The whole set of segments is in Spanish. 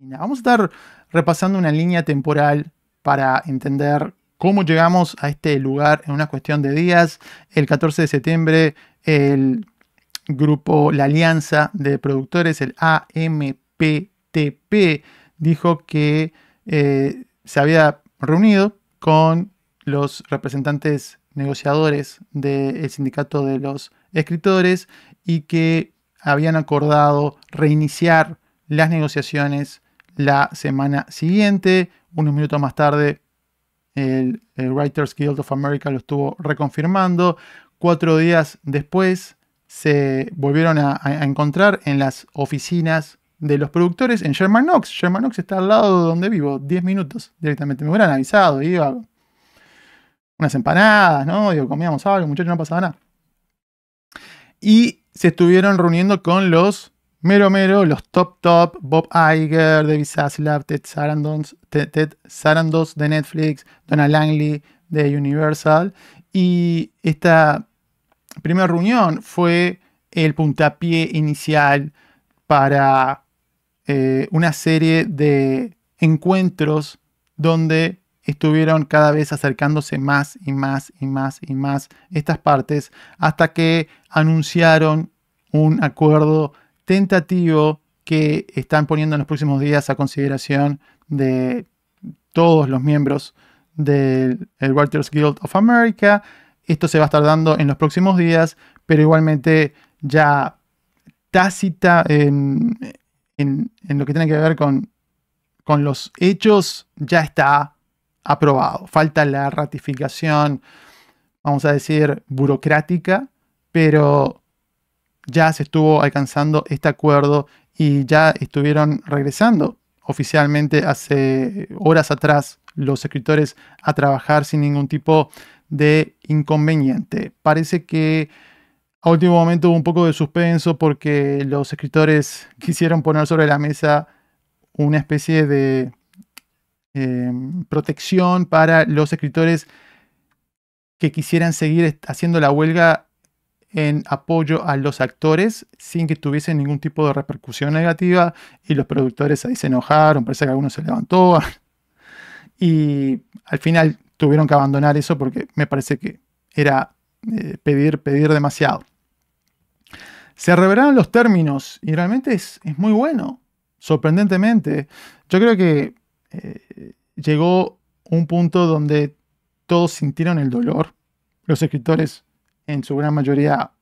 Vamos a estar repasando una línea temporal para entender cómo llegamos a este lugar en una cuestión de días. El 14 de septiembre, el grupo, la alianza de productores, el AMPTP, dijo que eh, se había reunido con los representantes negociadores del sindicato de los escritores y que habían acordado reiniciar las negociaciones la semana siguiente. Unos minutos más tarde, el, Writers Guild of America lo estuvo reconfirmando. Cuatro días después, se volvieron a, encontrar en las oficinas de los productores en Sherman Knox. Sherman Knox está al lado de donde vivo, 10 minutos directamente. Me hubieran avisado, iba unas empanadas, ¿no? Digo, comíamos algo, muchachos, no pasaba nada. Y se estuvieron reuniendo con los Mero Mero, los Top Top, Bob Iger, David Zaslav, Ted Sarandos, Ted, Sarandos de Netflix, Donna Langley de Universal. Y esta primera reunión fue el puntapié inicial para eh, una serie de encuentros donde estuvieron cada vez acercándose más y más y más y más estas partes hasta que anunciaron un acuerdo tentativo que están poniendo en los próximos días a consideración de todos los miembros del Writers Guild of America. Esto se va a estar dando en los próximos días, pero igualmente ya tácita en, lo que tiene que ver con, con los hechos ya está aprobado. Falta la ratificación, vamos a decir, burocrática, pero ya se estuvo alcanzando este acuerdo y ya estuvieron regresando oficialmente hace horas atrás los escritores a trabajar sin ningún tipo de inconveniente. Parece que a último momento hubo un poco de suspenso porque los escritores quisieron poner sobre la mesa una especie de em, protección para los escritores que quisieran seguir haciendo la huelga en apoyo a los actores sin que tuviese ningún tipo de repercusión negativa y los productores ahí se enojaron, parece que alguno se levantó y al final tuvieron que abandonar eso porque me parece que era eh, pedir, pedir demasiado. Se revelaron los términos y realmente es, muy bueno, sorprendentemente. Yo creo que eh, llegó un punto donde todos sintieron el dolor, los escritores, en su gran mayoría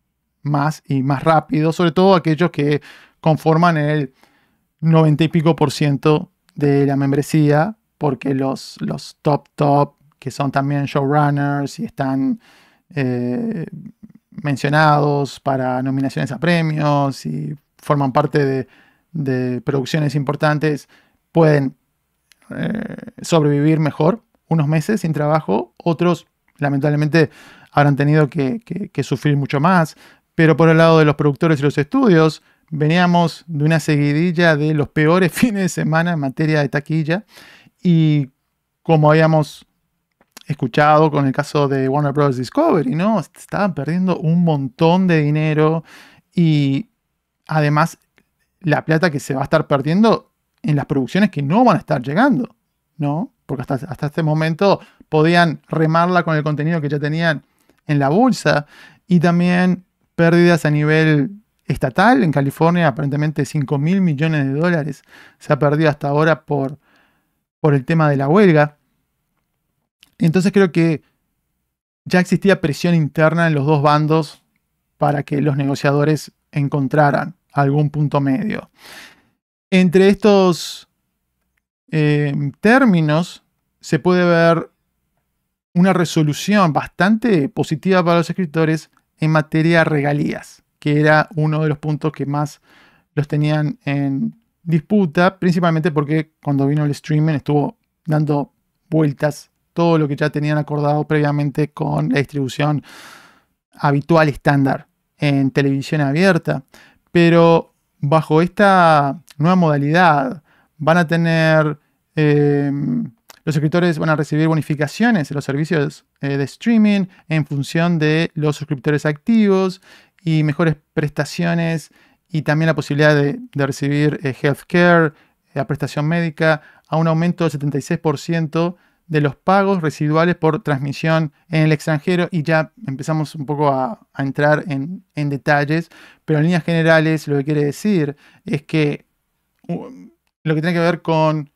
más y más rápido, sobre todo aquellos que conforman el 90 y pico por ciento de la membresía, porque los, los top top, que son también showrunners y están eh, mencionados para nominaciones a premios y forman parte de, producciones importantes, pueden eh, sobrevivir mejor unos meses sin trabajo, otros lamentablemente habrán tenido que, sufrir mucho más. Pero por el lado de los productores y los estudios, veníamos de una seguidilla de los peores fines de semana en materia de taquilla. Y como habíamos escuchado con el caso de Warner Bros. Discovery, ¿no? Estaban perdiendo un montón de dinero y además la plata que se va a estar perdiendo en las producciones que no van a estar llegando, ¿no? Porque hasta, hasta este momento podían remarla con el contenido que ya tenían en la bolsa y también pérdidas a nivel estatal en California, aparentemente 5 mil millones de dólares se ha perdido hasta ahora por, por el tema de la huelga. Entonces creo que ya existía presión interna en los dos bandos para que los negociadores encontraran algún punto medio. Entre estos eh, términos se puede ver una resolución bastante positiva para los escritores en materia de regalías, que era uno de los puntos que más los tenían en disputa, principalmente porque cuando vino el streaming estuvo dando vueltas todo lo que ya tenían acordado previamente con la distribución habitual estándar en televisión abierta. Pero bajo esta nueva modalidad van a tener eh, los suscriptores van a recibir bonificaciones en los servicios eh, de streaming en función de los suscriptores activos y mejores prestaciones y también la posibilidad de, recibir eh, healthcare, la prestación médica, a un aumento del 76% de los pagos residuales por transmisión en el extranjero y ya empezamos un poco a, entrar en, detalles, pero en líneas generales lo que quiere decir es que lo que tiene que ver con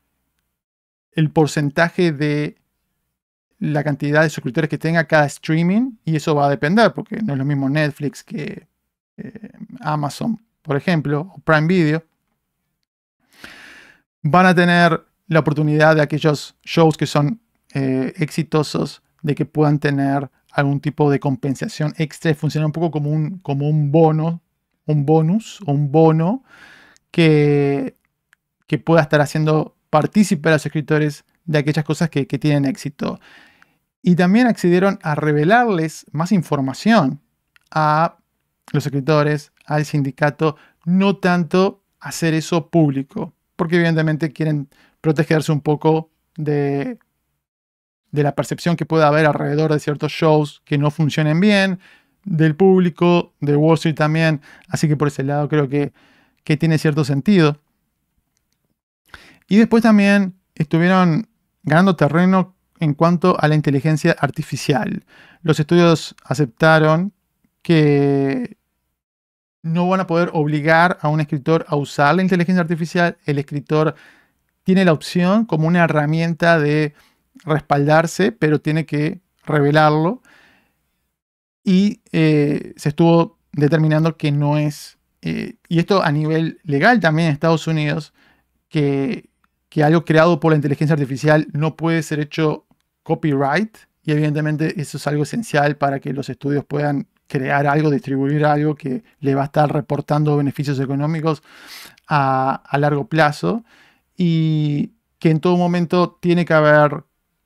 el porcentaje de la cantidad de suscriptores que tenga cada streaming y eso va a depender porque no es lo mismo Netflix que eh, Amazon, por ejemplo, o Prime Video. Van a tener la oportunidad de aquellos shows que son eh, exitosos de que puedan tener algún tipo de compensación extra, funciona un poco como un, como un bono, un bonus un bono que, que pueda estar haciendo partícipe a los escritores de aquellas cosas que, tienen éxito. Y también accedieron a revelarles más información a los escritores, al sindicato, no tanto hacer eso público, porque evidentemente quieren protegerse un poco de, de la percepción que pueda haber alrededor de ciertos shows que no funcionen bien, del público, de Wall Street también, así que por ese lado creo que, que tiene cierto sentido. Y después también estuvieron ganando terreno en cuanto a la inteligencia artificial. Los estudios aceptaron que no van a poder obligar a un escritor a usar la inteligencia artificial. El escritor tiene la opción como una herramienta de respaldarse, pero tiene que revelarlo. Y eh, se estuvo determinando que no es, eh, y esto a nivel legal también en Estados Unidos, que que algo creado por la inteligencia artificial no puede ser hecho copyright y evidentemente eso es algo esencial para que los estudios puedan crear algo, distribuir algo que le va a estar reportando beneficios económicos a, a largo plazo y que en todo momento tiene que haber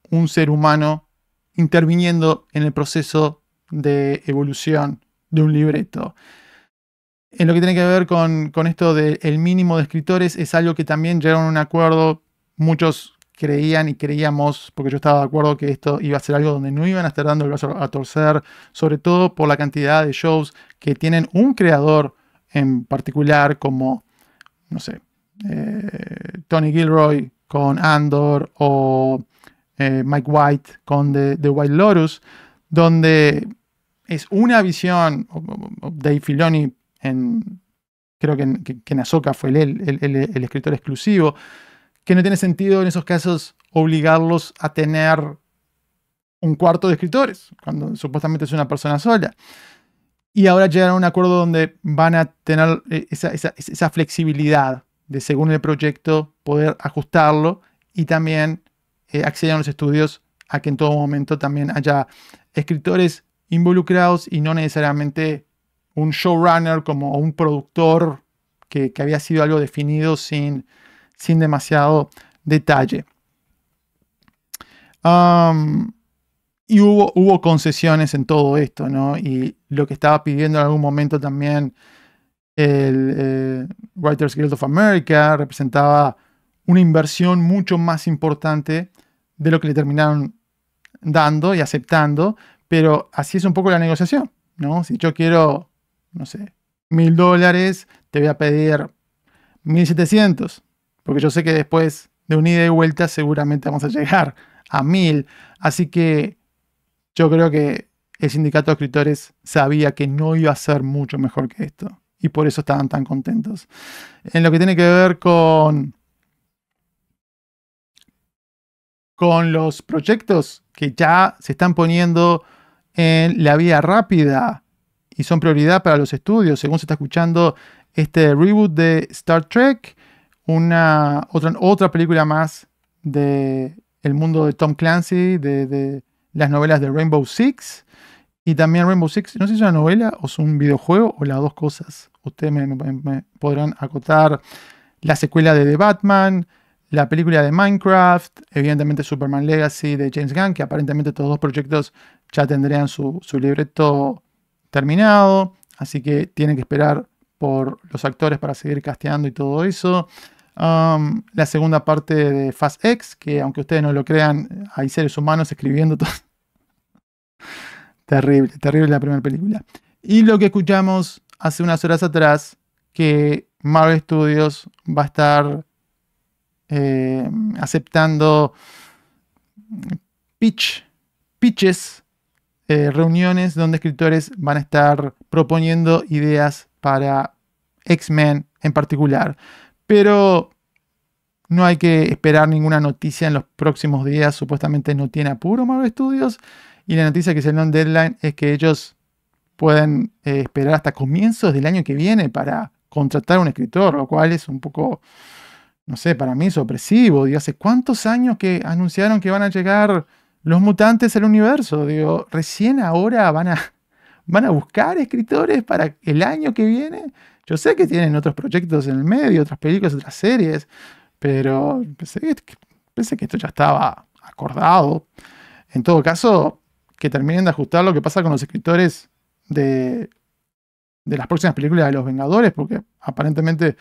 un ser humano interviniendo en el proceso de evolución de un libreto en lo que tiene que ver con, esto del mínimo de escritores, es algo que también llegaron a un acuerdo. Muchos creían y creíamos, porque yo estaba de acuerdo que esto iba a ser algo donde no iban a estar dando el brazo a torcer, sobre todo por la cantidad de shows que tienen un creador en particular, como, no sé, eh, Tony Gilroy con Andor o eh, Mike White con The, White Lotus, donde es una visión, de Filoni creo que en, que, fue el, escritor exclusivo, que no tiene sentido en esos casos obligarlos a tener un cuarto de escritores, cuando supuestamente es una persona sola. Y ahora llegan a un acuerdo donde van a tener eh, esa, flexibilidad de, según el proyecto, poder ajustarlo y también eh, acceder a los estudios a que en todo momento también haya escritores involucrados y no necesariamente un showrunner, como un productor que, había sido algo definido sin, sin demasiado detalle. y hubo, concesiones en todo esto, ¿no? Y lo que estaba pidiendo en algún momento también el eh, Writers Guild of America representaba una inversión mucho más importante de lo que le terminaron dando y aceptando, pero así es un poco la negociación, ¿no? Si yo quiero no sé, mil dólares, te voy a pedir 1700, porque yo sé que después de un ida y vuelta seguramente vamos a llegar a mil. Así que yo creo que el sindicato de escritores sabía que no iba a ser mucho mejor que esto. Y por eso estaban tan contentos. En lo que tiene que ver con, con los proyectos que ya se están poniendo en la vía rápida y son prioridad para los estudios, según se está escuchando este reboot de Star Trek, una, otra, otra película más de el mundo de Tom Clancy, de, las novelas de Rainbow Six. Y también Rainbow Six, no sé si es una novela o es un videojuego o las dos cosas. Ustedes me, podrán acotar la secuela de The Batman, la película de Minecraft, evidentemente Superman Legacy de James Gunn, que aparentemente estos dos proyectos ya tendrían su, su libreto terminado, así que tienen que esperar por los actores para seguir casteando y todo eso. Um, la segunda parte de Fast X, que aunque ustedes no lo crean, hay seres humanos escribiendo todo. terrible, terrible la primera película. Y lo que escuchamos hace unas horas atrás, que Marvel Studios va a estar eh, aceptando pitch, pitches eh, reuniones donde escritores van a estar proponiendo ideas para X-Men en particular. Pero no hay que esperar ninguna noticia en los próximos días. Supuestamente no tiene apuro Marvel Studios. Y la noticia que se en Deadline es que ellos pueden eh, esperar hasta comienzos del año que viene para contratar a un escritor, lo cual es un poco, no sé, para mí sorpresivo. Y hace cuántos años que anunciaron que van a llegar los mutantes del universo. Digo, recién ahora van a, van a buscar escritores para el año que viene. Yo sé que tienen otros proyectos en el medio, otras películas, otras series, pero pensé que, que esto ya estaba acordado. En todo caso, que terminen de ajustar lo que pasa con los escritores de, de las próximas películas de los Vengadores, porque aparentemente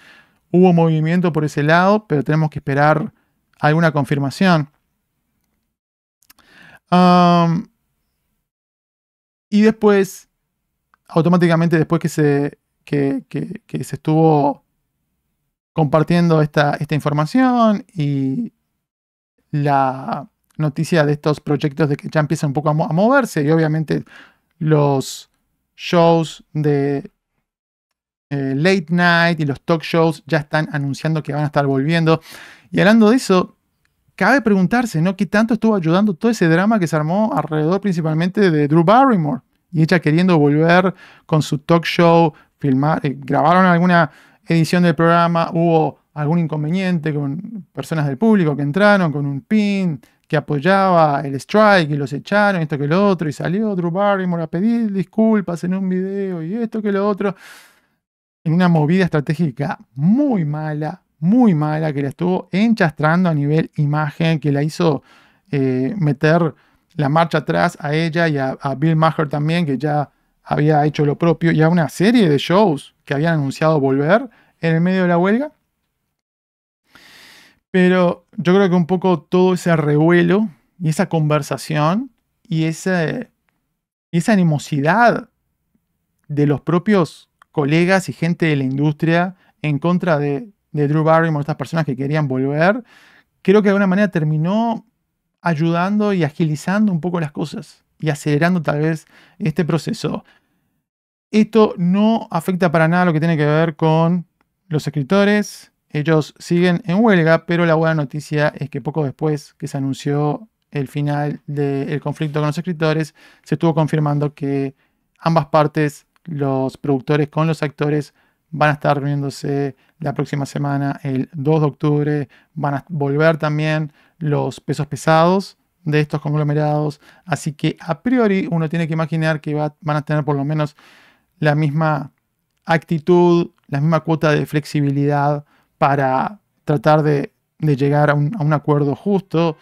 hubo movimiento por ese lado, pero tenemos que esperar alguna confirmación y después, automáticamente después que se, que, se estuvo compartiendo esta, esta información y la noticia de estos proyectos de que ya empiezan un poco a, moverse y obviamente los shows de eh, late night y los talk shows ya están anunciando que van a estar volviendo. Y hablando de eso, cabe preguntarse, ¿no? ¿Qué tanto estuvo ayudando todo ese drama que se armó alrededor principalmente de Drew Barrymore? Y ella queriendo volver con su talk show, filmar, eh, grabaron alguna edición del programa, hubo algún inconveniente con personas del público que entraron con un pin que apoyaba el strike y los echaron, esto que lo otro, y salió Drew Barrymore a pedir disculpas en un video y esto que lo otro, en una movida estratégica muy mala, muy mala, que la estuvo enchastrando a nivel imagen, que la hizo eh, meter la marcha atrás a ella y a, Bill Maher también, que ya había hecho lo propio, y a una serie de shows que habían anunciado volver en el medio de la huelga. Pero yo creo que un poco todo ese revuelo y esa conversación y esa animosidad de los propios colegas y gente de la industria en contra de, de Drew Barrymore, estas personas que querían volver, creo que de alguna manera terminó ayudando y agilizando un poco las cosas y acelerando tal vez este proceso. Esto no afecta para nada lo que tiene que ver con los escritores. Ellos siguen en huelga, pero la buena noticia es que poco después que se anunció el final del conflicto con los escritores, se estuvo confirmando que ambas partes, los productores con los actores, van a estar reuniéndose la próxima semana, el 2 de octubre, van a volver también los pesos pesados de estos conglomerados. Así que a priori uno tiene que imaginar que van a tener por lo menos la misma actitud, la misma cuota de flexibilidad para tratar de, llegar a un acuerdo justo